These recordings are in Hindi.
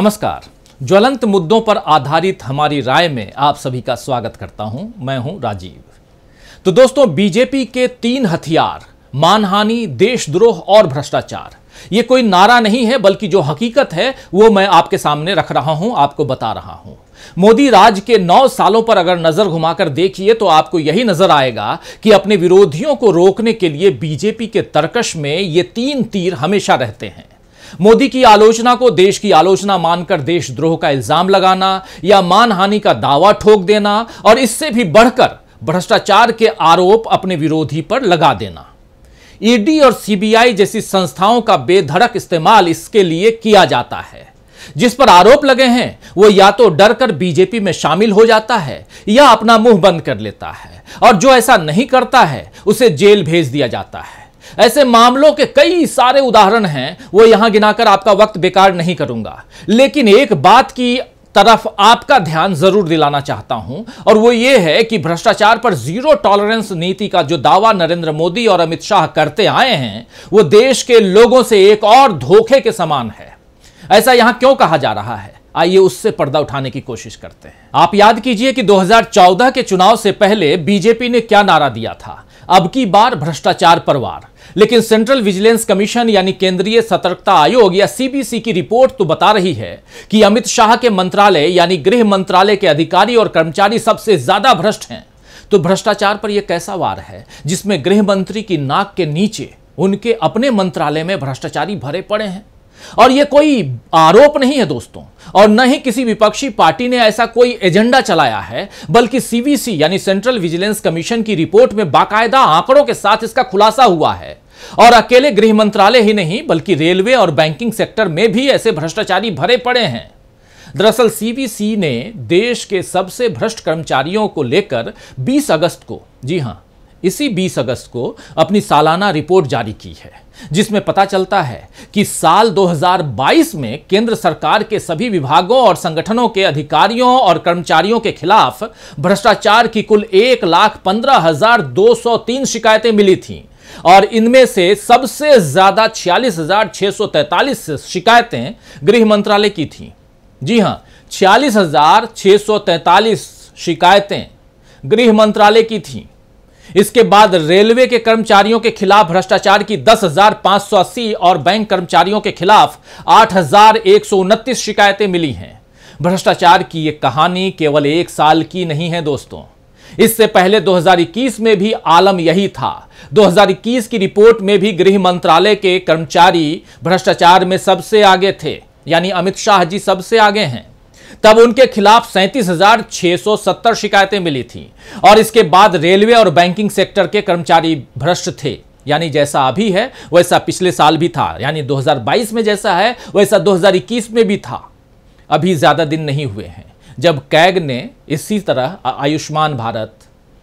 नमस्कार ज्वलंत मुद्दों पर आधारित हमारी राय में आप सभी का स्वागत करता हूं मैं हूं राजीव तो दोस्तों बीजेपी के तीन हथियार मानहानि देशद्रोह और भ्रष्टाचार ये कोई नारा नहीं है बल्कि जो हकीकत है वो मैं आपके सामने रख रहा हूं आपको बता रहा हूं मोदी राज के नौ सालों पर अगर नजर घुमाकर देखिए तो आपको यही नजर आएगा कि अपने विरोधियों को रोकने के लिए बीजेपी के तर्कश में ये तीन तीर हमेशा रहते हैं मोदी की आलोचना को देश की आलोचना मानकर देशद्रोह का इल्जाम लगाना या मानहानि का दावा ठोक देना और इससे भी बढ़कर भ्रष्टाचार के आरोप अपने विरोधी पर लगा देना ईडी और सीबीआई जैसी संस्थाओं का बेधड़क इस्तेमाल इसके लिए किया जाता है जिस पर आरोप लगे हैं वो या तो डर कर बीजेपी में शामिल हो जाता है या अपना मुंह बंद कर लेता है और जो ऐसा नहीं करता है उसे जेल भेज दिया जाता है ऐसे मामलों के कई सारे उदाहरण हैं वो यहां गिनाकर आपका वक्त बेकार नहीं करूंगा लेकिन एक बात की तरफ आपका ध्यान जरूर दिलाना चाहता हूं और वो ये है कि भ्रष्टाचार पर जीरो टॉलरेंस नीति का जो दावा नरेंद्र मोदी और अमित शाह करते आए हैं वो देश के लोगों से एक और धोखे के समान है ऐसा यहां क्यों कहा जा रहा है आइए उससे पर्दा उठाने की कोशिश करते हैं आप याद कीजिए कि 2014 के चुनाव से पहले बीजेपी ने क्या नारा दिया था अब की बार भ्रष्टाचार पर वार लेकिन सेंट्रल विजिलेंस कमीशन यानी केंद्रीय सतर्कता आयोग या सीबीसी की रिपोर्ट तो बता रही है कि अमित शाह के मंत्रालय यानी गृह मंत्रालय के अधिकारी और कर्मचारी सबसे ज्यादा भ्रष्ट हैं तो भ्रष्टाचार पर यह कैसा वार है जिसमें गृह मंत्री की नाक के नीचे उनके अपने मंत्रालय में भ्रष्टाचारी भरे पड़े हैं और यह कोई आरोप नहीं है दोस्तों और न ही किसी विपक्षी पार्टी ने ऐसा कोई एजेंडा चलाया है बल्कि सीवीसी यानी सेंट्रल विजिलेंस कमीशन की रिपोर्ट में बाकायदा आंकड़ों के साथ इसका खुलासा हुआ है और अकेले गृह मंत्रालय ही नहीं बल्कि रेलवे और बैंकिंग सेक्टर में भी ऐसे भ्रष्टाचारी भरे पड़े हैं दरअसल सीबीसी ने देश के सबसे भ्रष्ट कर्मचारियों को लेकर 20 अगस्त को जी हां इसी 20 अगस्त को अपनी सालाना रिपोर्ट जारी की है जिसमें पता चलता है कि साल 2022 में केंद्र सरकार के सभी विभागों और संगठनों के अधिकारियों और कर्मचारियों के खिलाफ भ्रष्टाचार की कुल एक लाख पंद्रह हजार दो सौ तीन शिकायतें मिली थीं और इनमें से सबसे ज्यादा छियालीस हजार छह सौ तैतालीस शिकायतें गृह मंत्रालय की थीं जी हां छियालीस हजार सौ तैतालीस शिकायतें गृह मंत्रालय की थीं इसके बाद रेलवे के कर्मचारियों के खिलाफ भ्रष्टाचार की 10,580 और बैंक कर्मचारियों के खिलाफ आठ शिकायतें मिली हैं भ्रष्टाचार की ये कहानी केवल एक साल की नहीं है दोस्तों इससे पहले 2021 में भी आलम यही था 2021 की रिपोर्ट में भी गृह मंत्रालय के कर्मचारी भ्रष्टाचार में सबसे आगे थे यानी अमित शाह जी सबसे आगे हैं तब उनके खिलाफ सैंतीस शिकायतें मिली थीं और इसके बाद रेलवे और बैंकिंग सेक्टर के कर्मचारी भ्रष्ट थे यानी जैसा अभी है वैसा पिछले साल भी था यानी 2022 में जैसा है वैसा 2021 में भी था अभी ज़्यादा दिन नहीं हुए हैं जब कैग ने इसी तरह आयुष्मान भारत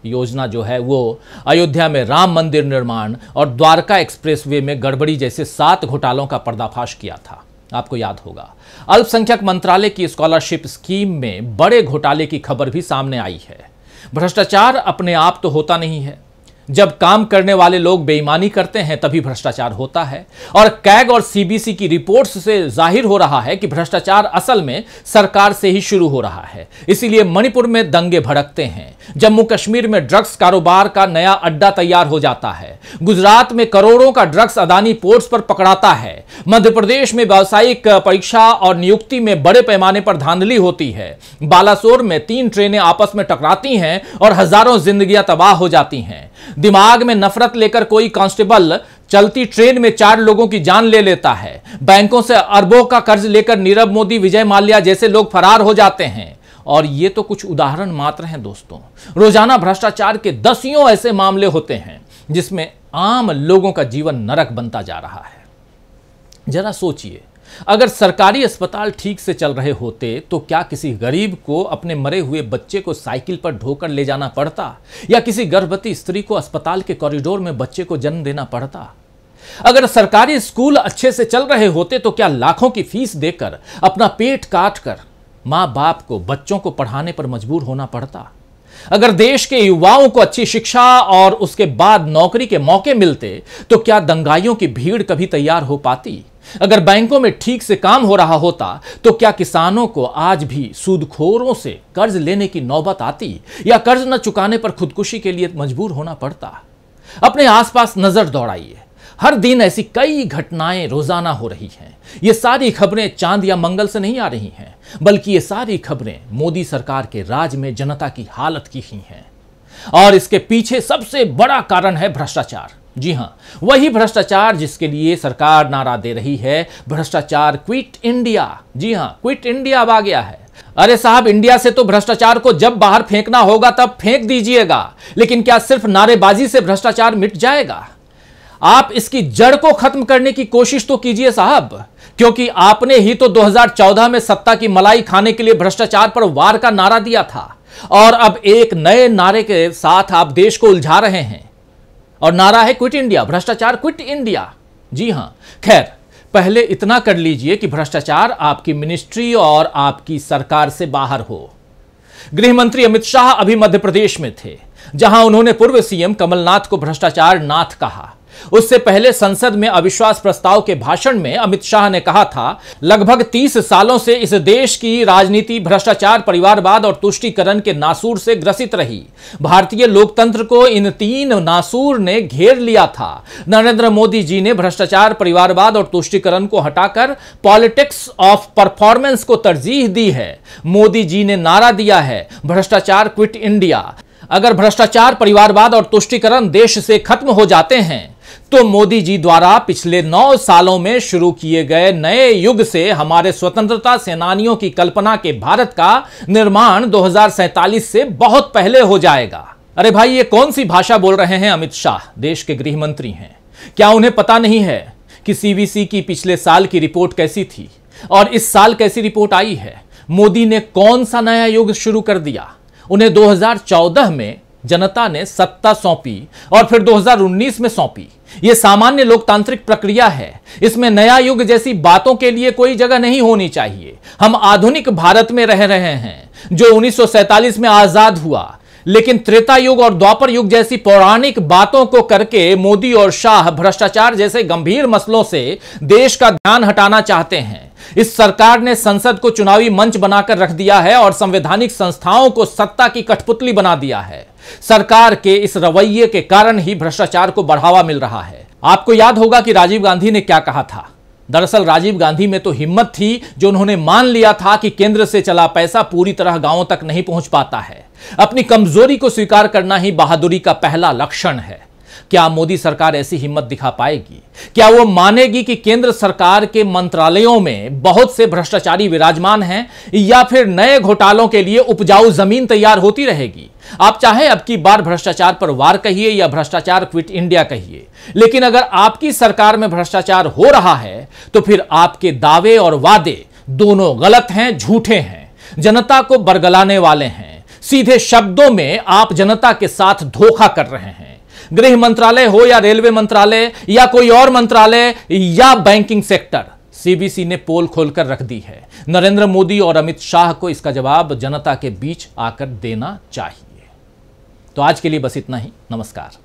योजना जो है वो अयोध्या में राम मंदिर निर्माण और द्वारका एक्सप्रेसवे में गड़बड़ी जैसे सात घोटालों का पर्दाफाश किया था आपको याद होगा अल्पसंख्यक मंत्रालय की स्कॉलरशिप स्कीम में बड़े घोटाले की खबर भी सामने आई है भ्रष्टाचार अपने आप तो होता नहीं है जब काम करने वाले लोग बेईमानी करते हैं तभी भ्रष्टाचार होता है और कैग और सीबीसी की रिपोर्ट्स से जाहिर हो रहा है कि भ्रष्टाचार असल में सरकार से ही शुरू हो रहा है इसीलिए मणिपुर में दंगे भड़कते हैं जम्मू कश्मीर में ड्रग्स कारोबार का नया अड्डा तैयार हो जाता है गुजरात में करोड़ों का ड्रग्स अदानी पोर्ट्स पर पकड़ाता है मध्य प्रदेश में व्यावसायिक परीक्षा और नियुक्ति में बड़े पैमाने पर धांधली होती है बालासोर में तीन ट्रेनें आपस में टकराती हैं और हजारों जिंदगियां तबाह हो जाती हैं दिमाग में नफरत लेकर कोई कांस्टेबल चलती ट्रेन में चार लोगों की जान ले लेता है बैंकों से अरबों का कर्ज लेकर नीरव मोदी विजय माल्या जैसे लोग फरार हो जाते हैं और ये तो कुछ उदाहरण मात्र हैं दोस्तों रोजाना भ्रष्टाचार के दसियों ऐसे मामले होते हैं जिसमें आम लोगों का जीवन नरक बनता जा रहा है जरा सोचिए अगर सरकारी अस्पताल ठीक से चल रहे होते तो क्या किसी गरीब को अपने मरे हुए बच्चे को साइकिल पर ढोकर ले जाना पड़ता या किसी गर्भवती स्त्री को अस्पताल के कॉरिडोर में बच्चे को जन्म देना पड़ता अगर सरकारी स्कूल अच्छे से चल रहे होते तो क्या लाखों की फीस देकर अपना पेट काट कर बाप को बच्चों को पढ़ाने पर मजबूर होना पड़ता अगर देश के युवाओं को अच्छी शिक्षा और उसके बाद नौकरी के मौके मिलते तो क्या दंगाइयों की भीड़ कभी तैयार हो पाती अगर बैंकों में ठीक से काम हो रहा होता तो क्या किसानों को आज भी सूदखोरों से कर्ज लेने की नौबत आती या कर्ज न चुकाने पर खुदकुशी के लिए मजबूर होना पड़ता अपने आसपास नजर दौड़ाइए हर दिन ऐसी कई घटनाएं रोजाना हो रही हैं ये सारी खबरें चांद या मंगल से नहीं आ रही हैं बल्कि ये सारी खबरें मोदी सरकार के राज में जनता की हालत की ही हैं और इसके पीछे सबसे बड़ा कारण है भ्रष्टाचार जी हाँ वही भ्रष्टाचार जिसके लिए सरकार नारा दे रही है भ्रष्टाचार क्विट इंडिया जी हाँ क्विट इंडिया अब आ गया है अरे साहब इंडिया से तो भ्रष्टाचार को जब बाहर फेंकना होगा तब फेंक दीजिएगा लेकिन क्या सिर्फ नारेबाजी से भ्रष्टाचार मिट जाएगा आप इसकी जड़ को खत्म करने की कोशिश तो कीजिए साहब क्योंकि आपने ही तो 2014 में सत्ता की मलाई खाने के लिए भ्रष्टाचार पर वार का नारा दिया था और अब एक नए नारे के साथ आप देश को उलझा रहे हैं और नारा है क्विट इंडिया भ्रष्टाचार क्विट इंडिया जी हां खैर पहले इतना कर लीजिए कि भ्रष्टाचार आपकी मिनिस्ट्री और आपकी सरकार से बाहर हो गृह मंत्री अमित शाह अभी मध्य प्रदेश में थे जहां उन्होंने पूर्व सीएम कमलनाथ को भ्रष्टाचार नाथ कहा उससे पहले संसद में अविश्वास प्रस्ताव के भाषण में अमित शाह ने कहा था लगभग तीस सालों से इस देश की राजनीति भ्रष्टाचार परिवारवाद और तुष्टिकरण के नासूर से ग्रसित रही भारतीय लोकतंत्र को इन तीन नासूर ने घेर लिया था नरेंद्र मोदी जी ने भ्रष्टाचार परिवारवाद और तुष्टिकरण को हटाकर पॉलिटिक्स ऑफ परफॉर्मेंस को तरजीह दी है मोदी जी ने नारा दिया है भ्रष्टाचार क्विट इंडिया अगर भ्रष्टाचार परिवारवाद और तुष्टिकरण देश से खत्म हो जाते हैं तो मोदी जी द्वारा पिछले नौ सालों में शुरू किए गए नए युग से हमारे स्वतंत्रता सेनानियों की कल्पना के भारत का निर्माण दो से बहुत पहले हो जाएगा अरे भाई ये कौन सी भाषा बोल रहे हैं अमित शाह देश के गृह मंत्री हैं क्या उन्हें पता नहीं है कि सीबीसी की पिछले साल की रिपोर्ट कैसी थी और इस साल कैसी रिपोर्ट आई है मोदी ने कौन सा नया युग शुरू कर दिया उन्हें 2014 में जनता ने सत्ता सौंपी और फिर 2019 में सौंपी यह सामान्य लोकतांत्रिक प्रक्रिया है इसमें नया युग जैसी बातों के लिए कोई जगह नहीं होनी चाहिए हम आधुनिक भारत में रह रहे हैं जो उन्नीस में आजाद हुआ लेकिन त्रेता युग और द्वापर युग जैसी पौराणिक बातों को करके मोदी और शाह भ्रष्टाचार जैसे गंभीर मसलों से देश का ध्यान हटाना चाहते हैं इस सरकार ने संसद को चुनावी मंच बनाकर रख दिया है और संवैधानिक संस्थाओं को सत्ता की कठपुतली बना दिया है सरकार के इस रवैये के कारण ही भ्रष्टाचार को बढ़ावा मिल रहा है आपको याद होगा कि राजीव गांधी ने क्या कहा था दरअसल राजीव गांधी में तो हिम्मत थी जो उन्होंने मान लिया था कि केंद्र से चला पैसा पूरी तरह गांवों तक नहीं पहुंच पाता है अपनी कमजोरी को स्वीकार करना ही बहादुरी का पहला लक्षण है क्या मोदी सरकार ऐसी हिम्मत दिखा पाएगी क्या वो मानेगी कि केंद्र सरकार के मंत्रालयों में बहुत से भ्रष्टाचारी विराजमान हैं या फिर नए घोटालों के लिए उपजाऊ जमीन तैयार होती रहेगी आप चाहे अब की बार भ्रष्टाचार पर वार कहिए या भ्रष्टाचार क्विट इंडिया कहिए लेकिन अगर आपकी सरकार में भ्रष्टाचार हो रहा है तो फिर आपके दावे और वादे दोनों गलत हैं झूठे हैं जनता को बरगलाने वाले हैं सीधे शब्दों में आप जनता के साथ धोखा कर रहे हैं गृह मंत्रालय हो या रेलवे मंत्रालय या कोई और मंत्रालय या बैंकिंग सेक्टर सीबीसी ने पोल खोलकर रख दी है नरेंद्र मोदी और अमित शाह को इसका जवाब जनता के बीच आकर देना चाहिए तो आज के लिए बस इतना ही नमस्कार